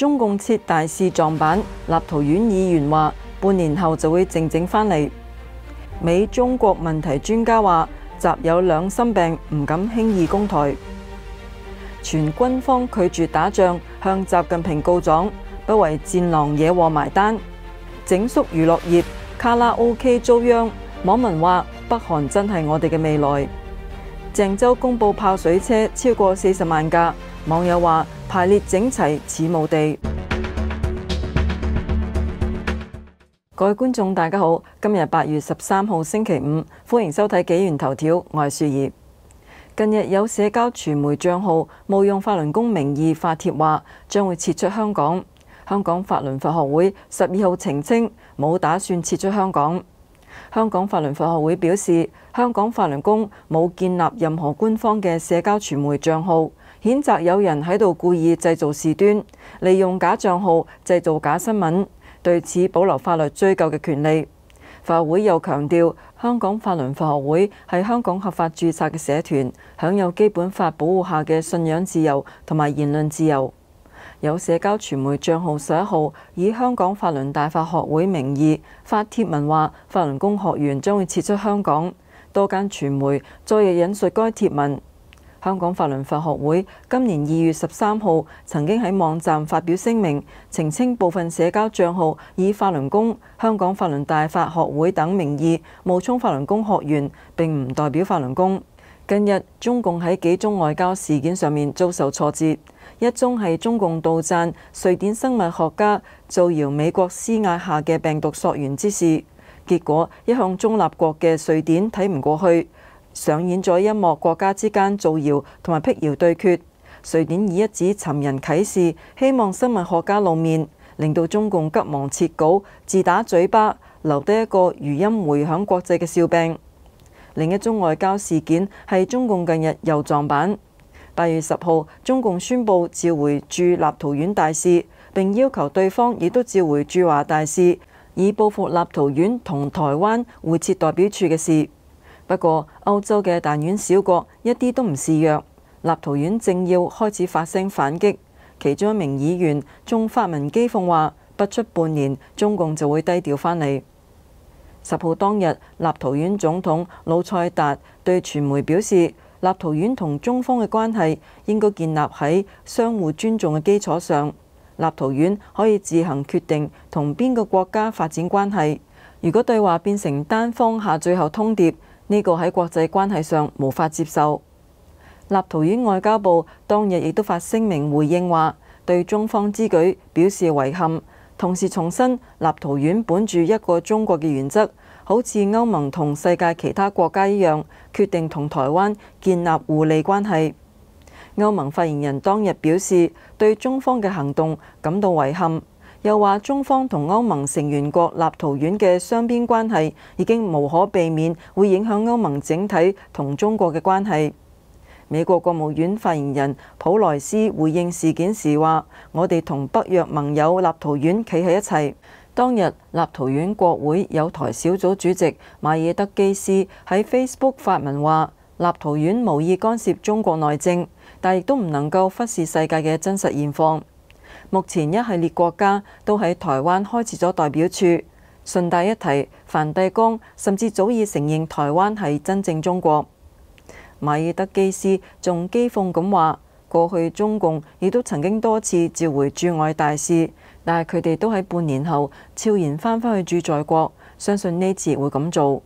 中共設大試撞板，立陶宛議員話半年後就會靜靜翻嚟。美中國問題專家話：，习有兩心病，唔敢輕易攻台。全軍方拒絕打仗，向習近平告狀，不為戰狼惹禍埋單。整縮娛樂業，卡拉 OK 遭殃。網民話：北韓真係我哋嘅未來。鄭州公布泡水車超過四十萬架，網友話。排列整齊似墓地。各位觀眾，大家好，今日八月十三號星期五，歡迎收睇《紀元頭條》系树叶。近日有社交傳媒帳號冒用法輪功名義發帖，話將會撤出香港。香港法輪法學會十二號澄清，冇打算撤出香港。香港法輪法學會表示，香港法輪功冇建立任何官方嘅社交傳媒帳號。譴責有人喺度故意製造事端，利用假帳號製造假新聞，對此保留法律追究嘅權利。法會又強調，香港法輪法學會係香港合法註冊嘅社團，享有基本法保護下嘅信仰自由同埋言論自由。有社交傳媒帳號十一號以香港法輪大法學會名義發帖文話，法輪功學員將會撤出香港。多間傳媒再日引述該帖文。香港法輪法學會今年二月十三號曾經喺網站發表聲明，澄清部分社交帳號以法輪功、香港法輪大法學會等名義冒充法輪功學員，並唔代表法輪功。近日，中共喺幾宗外交事件上面遭受挫折。一宗係中共杜撰瑞典生物學家造謠美國施壓下嘅病毒溯源之事，結果一向中立國嘅瑞典睇唔過去。上演咗一幕國家之間造謠同埋辟謠對決。瑞典以一紙尋人啟事，希望生物學家露面，令到中共急忙撤稿，自打嘴巴，留低一個餘音迴響國際嘅笑柄。另一宗外交事件係中共近日又撞板。八月十號，中共宣布召回駐立陶宛大使，並要求對方亦都召回駐華大使，以報復立陶宛同台灣互設代表處嘅事。不過，歐洲嘅彈丸小國一啲都唔示弱，立陶宛政要開始發聲反擊。其中一名議員仲發文讥諷話：不出半年，中共就會低調翻嚟。十號當日，立陶宛總統魯塞達對傳媒表示：立陶宛同中方嘅關係應該建立喺相互尊重嘅基礎上。立陶宛可以自行決定同邊個國家發展關係。如果對話變成單方下最後通牒。呢個喺國際關係上無法接受。立陶宛外交部當日亦都發聲明回應，話對中方之舉表示遺憾，同時重申立陶宛本住一個中國嘅原則，好似歐盟同世界其他國家一樣，決定同台灣建立互利關係。歐盟發言人當日表示，對中方嘅行動感到遺憾。又話中方同歐盟成員國立陶宛嘅雙邊關係已經無可避免，會影響歐盟整體同中國嘅關係。美國國務院發言人普萊斯回應事件時話：，我哋同北約盟友立陶宛企喺一齊。當日立陶宛國會有台小組主席馬爾德基斯喺 Facebook 發文話：，立陶宛無意干涉中國內政，但亦都唔能夠忽視世界嘅真實現況。目前一系列國家都喺台灣開設咗代表處，順帶一提，梵蒂岡甚至早已承認台灣係真正中國。馬爾德基斯仲讥鋒咁話：過去中共亦都曾經多次召回駐外大使，但係佢哋都喺半年後悄然翻返去駐在國，相信呢次會咁做。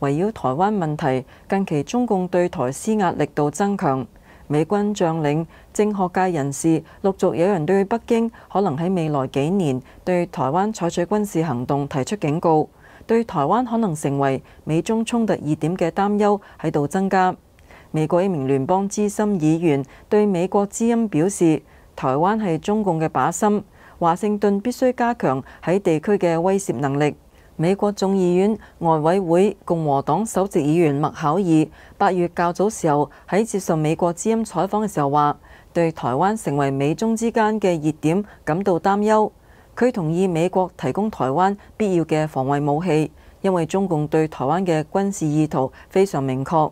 圍繞台灣問題，近期中共對台施壓力度增強。美軍將領、政學界人士陸續有人對北京可能喺未來幾年對台灣採取軍事行動提出警告，對台灣可能成為美中衝突熱點嘅擔憂喺度增加。美國一名聯邦資深議員對美國之音表示：，台灣係中共嘅把心，華盛頓必須加強喺地區嘅威脅能力。美國眾議院外委會共和黨首席議員麥考爾八月較早時候喺接受美國之音採訪嘅時候話，對台灣成為美中之間嘅熱點感到擔憂。佢同意美國提供台灣必要嘅防衛武器，因為中共對台灣嘅軍事意圖非常明確。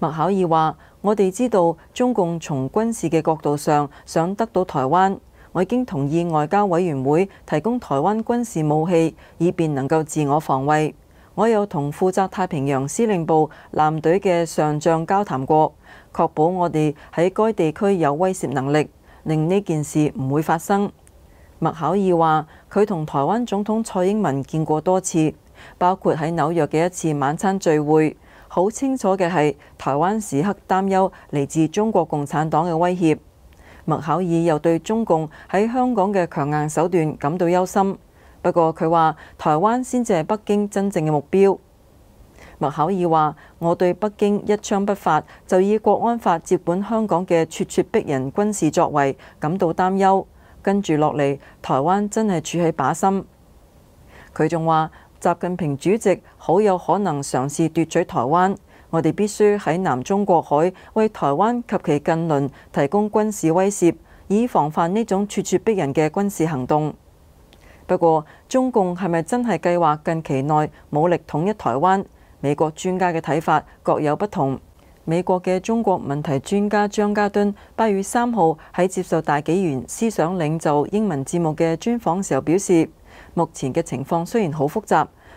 麥考爾話：我哋知道中共從軍事嘅角度上想得到台灣。我已經同意外交委員會提供台灣軍事武器，以便能夠自我防衛。我有同負責太平洋司令部藍隊嘅上將交談過，確保我哋喺該地區有威脅能力，令呢件事唔會發生。麥考爾話：佢同台灣總統蔡英文見過多次，包括喺紐約嘅一次晚餐聚會。好清楚嘅係，台灣時刻擔憂嚟自中國共產黨嘅威脅。麥考尔又對中共喺香港嘅強硬手段感到憂心，不過佢話台灣先至係北京真正嘅目標。麥考尔話：，我對北京一槍不發就以國安法接管香港嘅咄咄逼人軍事作為感到擔憂，跟住落嚟，台灣真係處喺把心。佢仲話：，習近平主席好有可能嘗試奪取台灣。我哋必須喺南中國海為台灣及其近鄰提供軍事威脅，以防範呢種咄咄逼人嘅軍事行動。不過，中共係咪真係計劃近期內武力統一台灣？美國專家嘅睇法各有不同。美國嘅中國問題專家張家敦八月三號喺接受《大紀元思想領袖》英文節目嘅專訪時候表示，目前嘅情況雖然好複雜。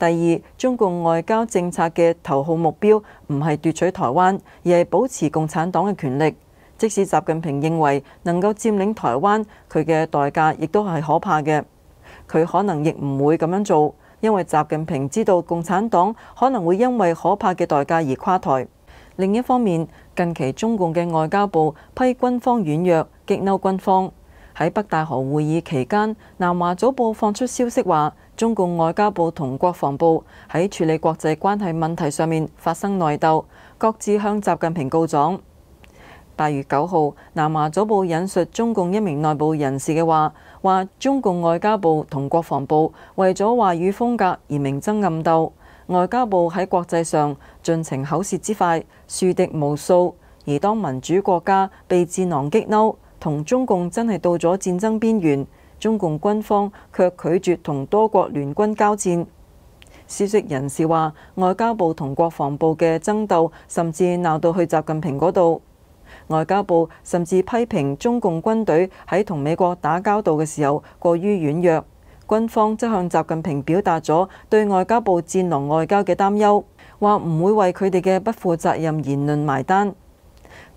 第二，中共外交政策嘅头号目标唔系夺取台湾，而系保持共产党嘅权力。即使习近平认为能够占领台湾，佢嘅代价亦都系可怕嘅。佢可能亦唔会咁样做，因为习近平知道共产党可能会因为可怕嘅代价而垮台。另一方面，近期中共嘅外交部批军方软弱，激嬲军方。喺北大河会议期间，南华早报放出消息话。中共外交部同国防部喺处理国际关系问题上面发生内斗，各自向习近平告状。八月九号，南华早报引述中共一名内部人士嘅话，话中共外交部同国防部为咗话语风格而明争暗斗。外交部喺国际上尽情口舌之快，树敌无数。而当民主国家被智囊激嬲，同中共真系到咗战争边缘。中共軍方卻拒絕同多國聯軍交戰。消息人士話，外交部同國防部嘅爭鬥甚至鬧到去習近平嗰度。外交部甚至批評中共軍隊喺同美國打交道嘅時候過於軟弱，軍方則向習近平表達咗對外交部戰狼外交嘅擔憂，話唔會為佢哋嘅不負責任言論埋單。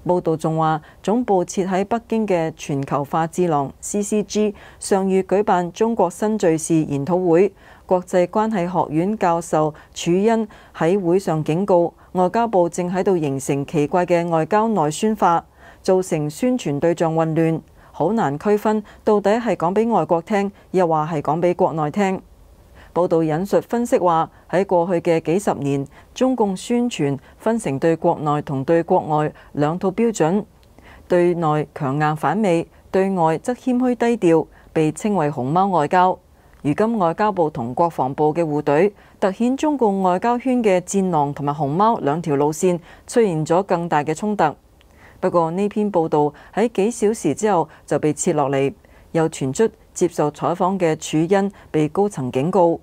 報道仲話，總部設喺北京嘅全球化智囊 CCG 上月舉辦中國新敘事研討會，國際關係學院教授楚恩喺會上警告，外交部正喺度形成奇怪嘅外交內宣化，造成宣傳對象混亂，好難區分到底係講俾外國聽，又話係講俾國內聽。報道引述分析話：喺過去嘅幾十年，中共宣傳分成對國內同對國外兩套標準，對內強硬反美，對外則謙虛低調，被稱為「熊貓外交」。如今外交部同國防部嘅互對，突顯中共外交圈嘅戰狼同埋熊貓兩條路線出現咗更大嘅衝突。不過呢篇報道喺幾小時之後就被撤落嚟，又傳出。接受採訪嘅楚恩被高層警告，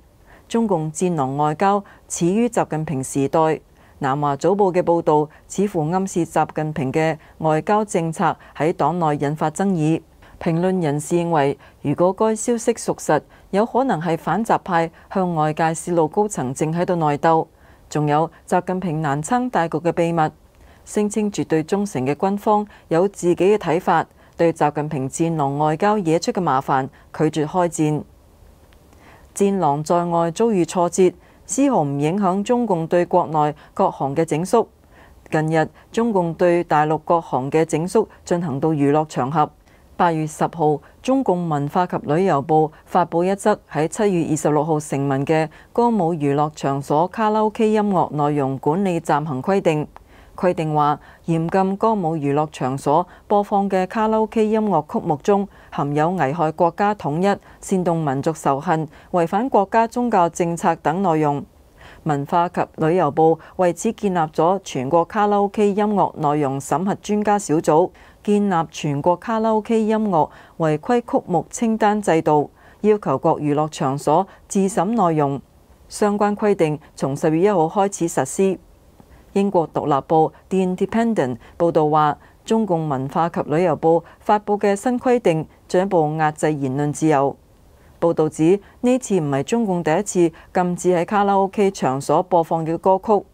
中共戰狼外交始於習近平時代。南華早報嘅報導似乎暗示習近平嘅外交政策喺黨內引發爭議。評論人士認為，如果該消息屬實，有可能係反習派向外界泄露高層正喺度內鬥。仲有習近平南撐大局嘅秘密，聲稱絕對忠誠嘅軍方有自己嘅睇法。對習近平戰狼外交惹出嘅麻煩，拒絕開戰。戰狼在外遭遇挫折，絲毫唔影響中共對國內各行嘅整縮。近日，中共對大陸各行嘅整縮進行到娛樂場合。八月十號，中共文化及旅遊部發布一則喺七月二十六號成文嘅歌舞娛樂場所卡拉 OK 音樂內容管理暫行規定。規定話嚴禁歌舞娛樂場所播放嘅卡拉 OK 音樂曲目中含有危害國家統一、煽動民族仇恨、違反國家宗教政策等內容。文化及旅遊部為此建立咗全國卡拉 OK 音樂內容審核專家小組，建立全國卡拉 OK 音樂違規曲目清單制度，要求各娛樂場所自審內容。相關規定從十月一號開始實施。英國獨立報《The Independent》報道話，中共文化及旅遊部發布嘅新規定進一步壓制言論自由。報道指呢次唔係中共第一次禁止喺卡拉 OK 場所播放嘅歌曲。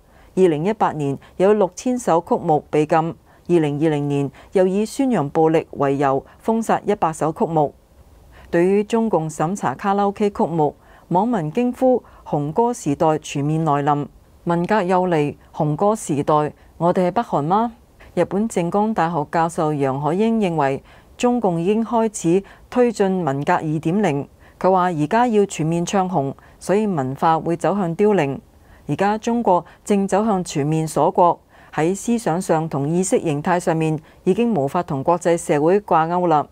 二零一八年有六千首曲目被禁，二零二零年又以宣揚暴力為由封殺一百首曲目。對於中共審查卡拉 OK 曲目，網民驚呼紅歌時代全面來臨。文革又嚟，紅歌時代，我哋係北韓嗎？日本政江大學教授楊海英認為，中共已經開始推進文革二點零。佢話：而家要全面唱紅，所以文化會走向凋零。而家中國正走向全面鎖國，喺思想上同意識形態上面已經無法同國際社會掛勾啦。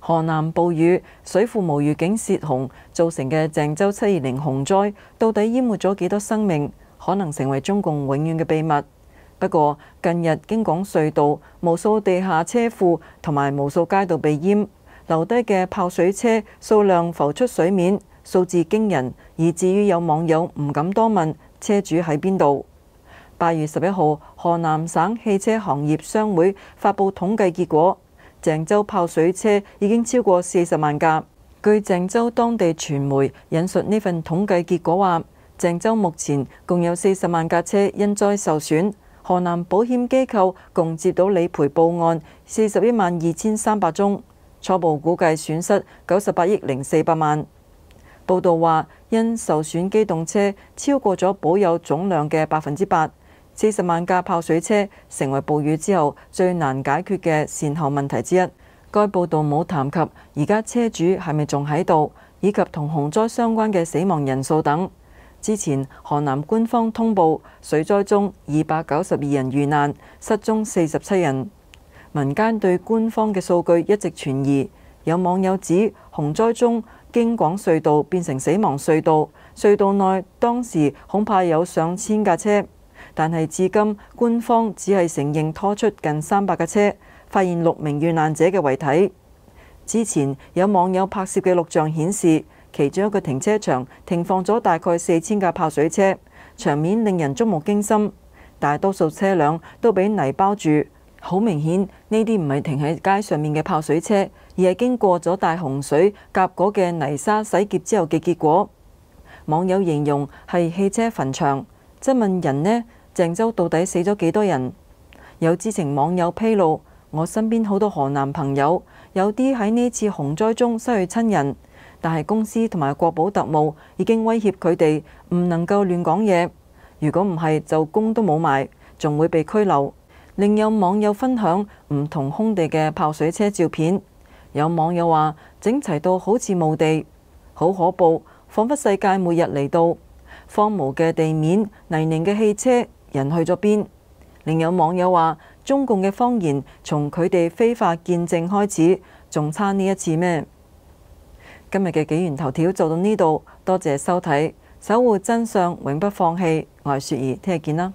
河南暴雨、水庫無預警泄洪造成嘅鄭州七二零洪災，到底淹沒咗幾多生命？可能成為中共永遠嘅秘密。不過近日京港隧道、無數地下車庫同埋無數街道被淹，留低嘅泡水車數量浮出水面，數字驚人，以至於有網友唔敢多問車主喺邊度。八月十一號，河南省汽車行業商會發布統計結果，鄭州泡水車已經超過四十萬架。據鄭州當地傳媒引述呢份統計結果話。郑州目前共有四十万架车因灾受损，河南保险机构共接到理赔报案四十一万二千三百宗，初步估计损失九十八亿零四百万。报道话，因受损机动车超过咗保有总量嘅百分之八，四十万架泡水车成为暴雨之后最难解决嘅善后问题之一。该报道冇谈及而家车主系咪仲喺度，以及同洪灾相关嘅死亡人数等。之前河南官方通报水灾中二百九十二人遇难，失踪四十七人。民间对官方嘅数据一直存疑。有网友指洪灾中京广隧道变成死亡隧道，隧道内当时恐怕有上千架车，但系至今官方只系承认拖出近三百架车，发现六名遇难者嘅遗体。之前有网友拍摄嘅录像显示。其中一個停車場停放咗大概四千架泡水車，場面令人觸目驚心。大多數車輛都俾泥包住，好明顯呢啲唔係停喺街上面嘅泡水車，而係經過咗大洪水夾果嘅泥沙洗劫之後嘅結果。網友形容係汽車墳場，質問人呢鄭州到底死咗幾多人？有知情網友披露，我身邊好多河南朋友，有啲喺呢次洪災中失去親人。但係公司同埋國保特務已經威脅佢哋，唔能夠亂講嘢。如果唔係，就工都冇埋，仲會被拘留。另有網友分享唔同空地嘅泡水車照片，有網友話整齊到好似墓地，好可怖，彷彿世界每日嚟到荒無嘅地面，泥泞嘅汽車，人去咗邊？另有網友話：中共嘅方言從佢哋非法見證開始，仲差呢一次咩？今日嘅紀元头条做到呢度，多谢收睇，守护真相，永不放弃。我系雪儿，听日见啦。